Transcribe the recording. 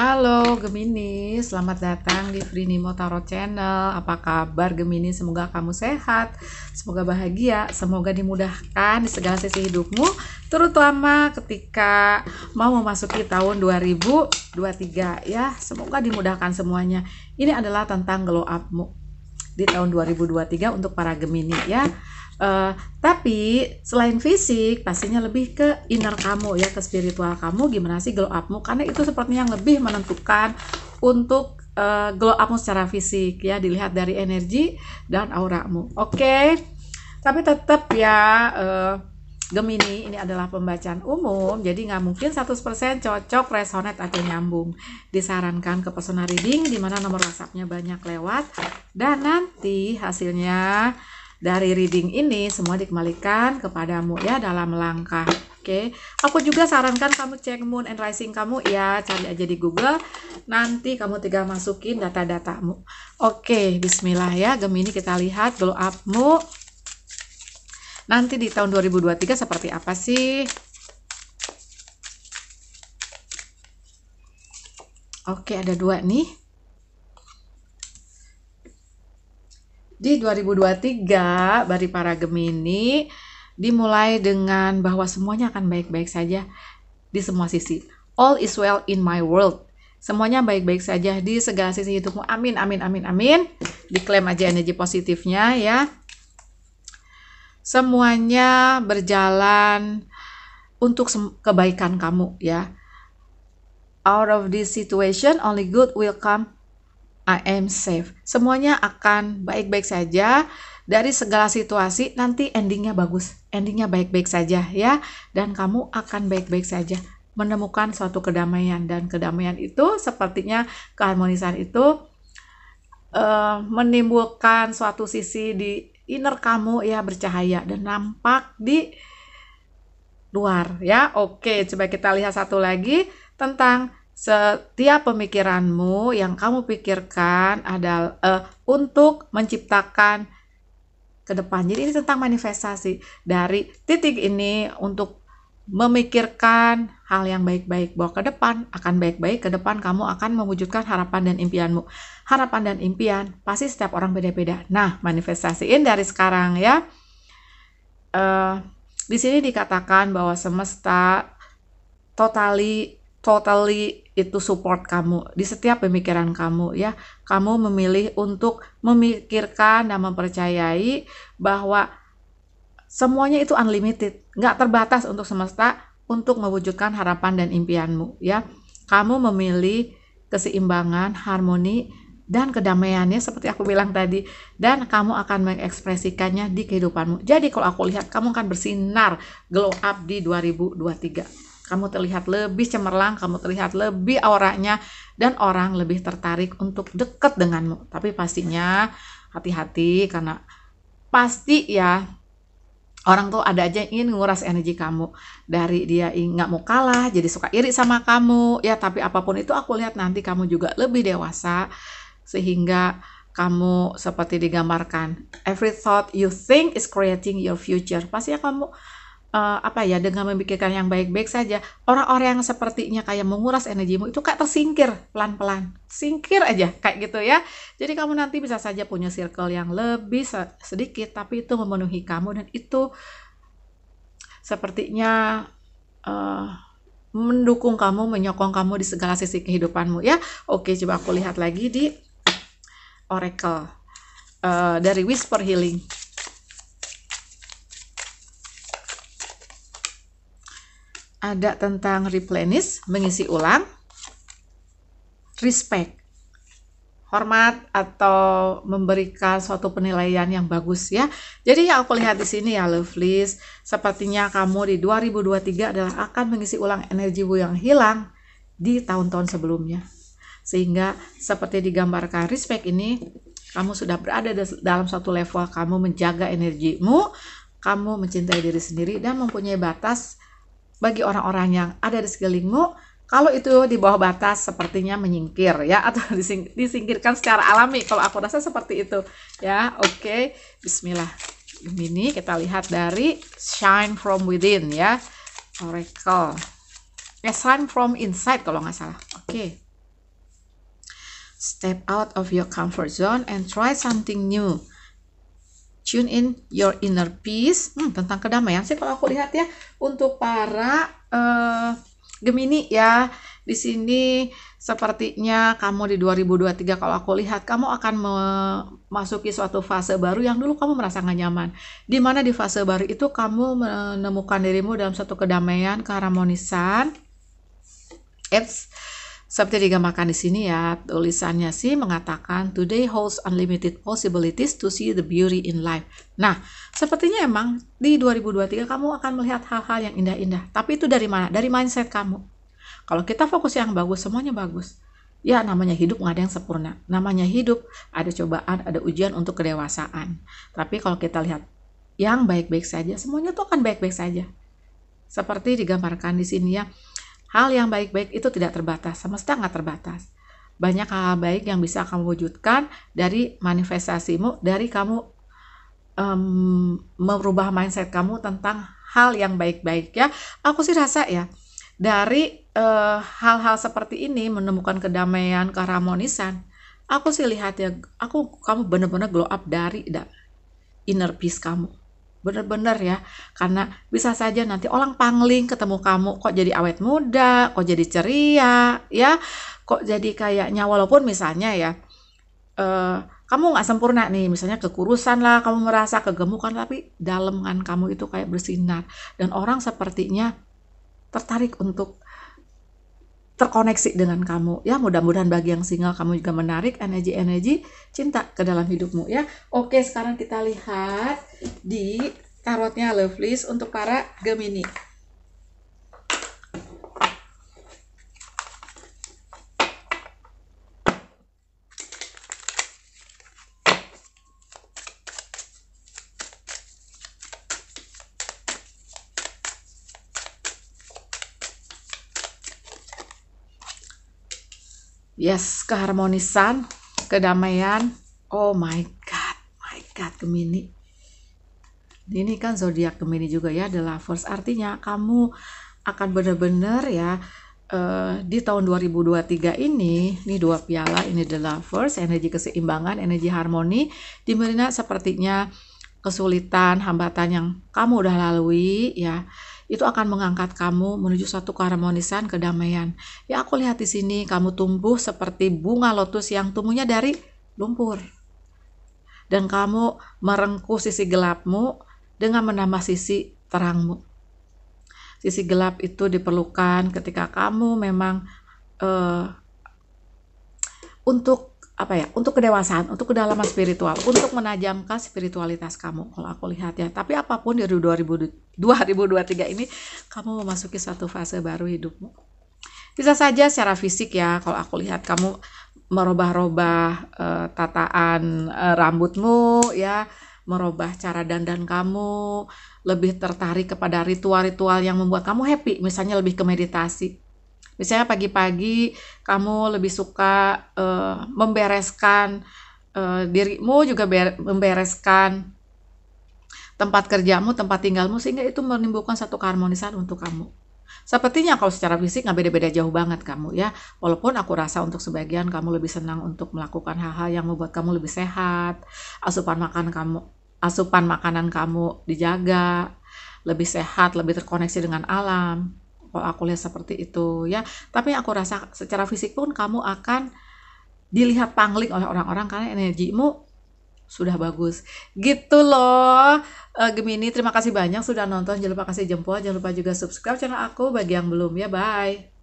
Halo Gemini, selamat datang di Frinimo Tarot Channel. Apa kabar Gemini? Semoga kamu sehat, semoga bahagia, semoga dimudahkan di segala sisi hidupmu, terutama ketika mau memasuki tahun 2023 ya. Semoga dimudahkan semuanya. Ini adalah tentang glow upmu di tahun 2023 untuk para Gemini ya Uh, tapi selain fisik, pastinya lebih ke inner kamu ya, ke spiritual kamu, gimana sih glow upmu? Karena itu sepertinya yang lebih menentukan untuk uh, glow upmu secara fisik ya, dilihat dari energi dan auramu. Oke, okay? tapi tetap ya. Uh, Gemini ini adalah pembacaan umum, jadi nggak mungkin 100% cocok, resonate atau nyambung. Disarankan ke personal reading di mana nomor WhatsApp-nya banyak lewat dan nanti hasilnya dari reading ini semua dikembalikan kepadamu ya dalam langkah. Oke, okay. aku juga sarankan kamu cek moon and rising kamu ya, cari aja di Google. Nanti kamu tinggal masukin data-datamu. Oke, okay, bismillah ya. Gemini kita lihat glow upmu nanti di tahun 2023 seperti apa sih? Oke, okay, ada dua nih. Jadi 2023 bagi para Gemini dimulai dengan bahwa semuanya akan baik-baik saja di semua sisi. All is well in my world. Semuanya baik-baik saja di segala sisi hidupmu. Amin, amin, amin, amin. Diklaim aja energi positifnya ya. Semuanya berjalan untuk kebaikan kamu ya. Out of this situation, only good will come I am safe. Semuanya akan baik-baik saja dari segala situasi nanti endingnya bagus, endingnya baik-baik saja ya, dan kamu akan baik-baik saja menemukan suatu kedamaian dan kedamaian itu sepertinya keharmonisan itu uh, menimbulkan suatu sisi di inner kamu ya bercahaya dan nampak di luar ya. Oke, coba kita lihat satu lagi tentang setiap pemikiranmu yang kamu pikirkan adalah uh, untuk menciptakan ke depan. Jadi ini tentang manifestasi dari titik ini untuk memikirkan hal yang baik-baik bahwa ke depan akan baik-baik, ke depan kamu akan mewujudkan harapan dan impianmu. Harapan dan impian pasti setiap orang beda-beda. Nah, manifestasiin dari sekarang ya. Uh, di sini dikatakan bahwa semesta totali totally itu support kamu di setiap pemikiran kamu ya. Kamu memilih untuk memikirkan dan mempercayai bahwa semuanya itu unlimited, nggak terbatas untuk semesta untuk mewujudkan harapan dan impianmu ya. Kamu memilih keseimbangan, harmoni, dan kedamaiannya seperti aku bilang tadi dan kamu akan mengekspresikannya di kehidupanmu. Jadi kalau aku lihat kamu akan bersinar glow up di 2023 kamu terlihat lebih cemerlang, kamu terlihat lebih auranya, dan orang lebih tertarik untuk deket denganmu. Tapi pastinya hati-hati karena pasti ya orang tuh ada aja yang ingin nguras energi kamu dari dia nggak mau kalah jadi suka iri sama kamu ya tapi apapun itu aku lihat nanti kamu juga lebih dewasa sehingga kamu seperti digambarkan every thought you think is creating your future pasti ya kamu uh, apa ya dengan memikirkan yang baik-baik saja orang-orang yang sepertinya kayak menguras energimu itu kayak tersingkir pelan-pelan singkir aja kayak gitu ya jadi kamu nanti bisa saja punya circle yang lebih sedikit tapi itu memenuhi kamu dan itu sepertinya uh, mendukung kamu menyokong kamu di segala sisi kehidupanmu ya oke coba aku lihat lagi di oracle uh, dari whisper healing ada tentang replenish, mengisi ulang, respect, hormat atau memberikan suatu penilaian yang bagus ya. Jadi yang aku lihat di sini ya lovelies, sepertinya kamu di 2023 adalah akan mengisi ulang energi yang hilang di tahun-tahun sebelumnya. Sehingga seperti digambarkan respect ini, kamu sudah berada dalam suatu level kamu menjaga energimu, kamu mencintai diri sendiri dan mempunyai batas bagi orang-orang yang ada di sekelilingmu kalau itu di bawah batas sepertinya menyingkir ya atau disingkirkan secara alami kalau aku rasa seperti itu ya oke okay. Bismillah Ini kita lihat dari shine from within ya Oracle ya shine from inside kalau nggak salah oke okay. step out of your comfort zone and try something new Tune in your inner peace. Hmm, tentang kedamaian sih kalau aku lihat ya untuk para uh, Gemini ya. Di sini sepertinya kamu di 2023 kalau aku lihat kamu akan memasuki suatu fase baru yang dulu kamu merasa gak nyaman. Dimana di fase baru itu kamu menemukan dirimu dalam suatu kedamaian, keharmonisan. Eps seperti digambarkan di sini ya, tulisannya sih mengatakan today holds unlimited possibilities to see the beauty in life. Nah, sepertinya emang di 2023 kamu akan melihat hal-hal yang indah-indah. Tapi itu dari mana? Dari mindset kamu. Kalau kita fokus yang bagus, semuanya bagus. Ya, namanya hidup nggak ada yang sempurna. Namanya hidup ada cobaan, ada ujian untuk kedewasaan. Tapi kalau kita lihat yang baik-baik saja, semuanya tuh akan baik-baik saja. Seperti digambarkan di sini ya, Hal yang baik-baik itu tidak terbatas, semesta nggak terbatas. Banyak hal, hal baik yang bisa kamu wujudkan dari manifestasimu, dari kamu um, merubah mindset kamu tentang hal yang baik-baik ya. Aku sih rasa ya dari eh, hal-hal uh, seperti ini menemukan kedamaian, keharmonisan. Aku sih lihat ya, aku kamu bener-bener glow up dari inner peace kamu bener-bener ya karena bisa saja nanti orang pangling ketemu kamu kok jadi awet muda kok jadi ceria ya kok jadi kayaknya walaupun misalnya ya uh, kamu nggak sempurna nih misalnya kekurusan lah kamu merasa kegemukan tapi kan kamu itu kayak bersinar dan orang sepertinya tertarik untuk terkoneksi dengan kamu ya mudah-mudahan bagi yang single kamu juga menarik energi-energi cinta ke dalam hidupmu ya oke sekarang kita lihat di tarotnya Lovelies untuk para Gemini. Yes, keharmonisan, kedamaian. Oh my God, my God, Gemini ini kan zodiak Gemini juga ya adalah first artinya kamu akan benar-benar ya uh, di tahun 2023 ini ini dua piala ini adalah first energi keseimbangan energi harmoni di mana sepertinya kesulitan hambatan yang kamu udah lalui ya itu akan mengangkat kamu menuju suatu keharmonisan kedamaian. Ya aku lihat di sini kamu tumbuh seperti bunga lotus yang tumbuhnya dari lumpur. Dan kamu merengkuh sisi gelapmu dengan menambah sisi terangmu. Sisi gelap itu diperlukan ketika kamu memang uh, untuk apa ya untuk kedewasaan untuk kedalaman spiritual untuk menajamkan spiritualitas kamu kalau aku lihat ya tapi apapun di 2023 ini kamu memasuki satu fase baru hidupmu bisa saja secara fisik ya kalau aku lihat kamu merubah-rubah uh, tataan uh, rambutmu ya merubah cara dandan kamu, lebih tertarik kepada ritual-ritual yang membuat kamu happy, misalnya lebih ke meditasi. Misalnya pagi-pagi kamu lebih suka uh, membereskan uh, dirimu juga membereskan tempat kerjamu, tempat tinggalmu sehingga itu menimbulkan satu keharmonisan untuk kamu. Sepertinya kalau secara fisik nggak beda-beda jauh banget kamu ya. Walaupun aku rasa untuk sebagian kamu lebih senang untuk melakukan hal-hal yang membuat kamu lebih sehat, asupan makan kamu asupan makanan kamu dijaga, lebih sehat, lebih terkoneksi dengan alam. Kalau aku lihat seperti itu ya. Tapi aku rasa secara fisik pun kamu akan dilihat pangling oleh orang-orang karena energimu sudah bagus. Gitu loh. Eh, Gemini, terima kasih banyak sudah nonton. Jangan lupa kasih jempol, jangan lupa juga subscribe channel aku bagi yang belum ya. Bye.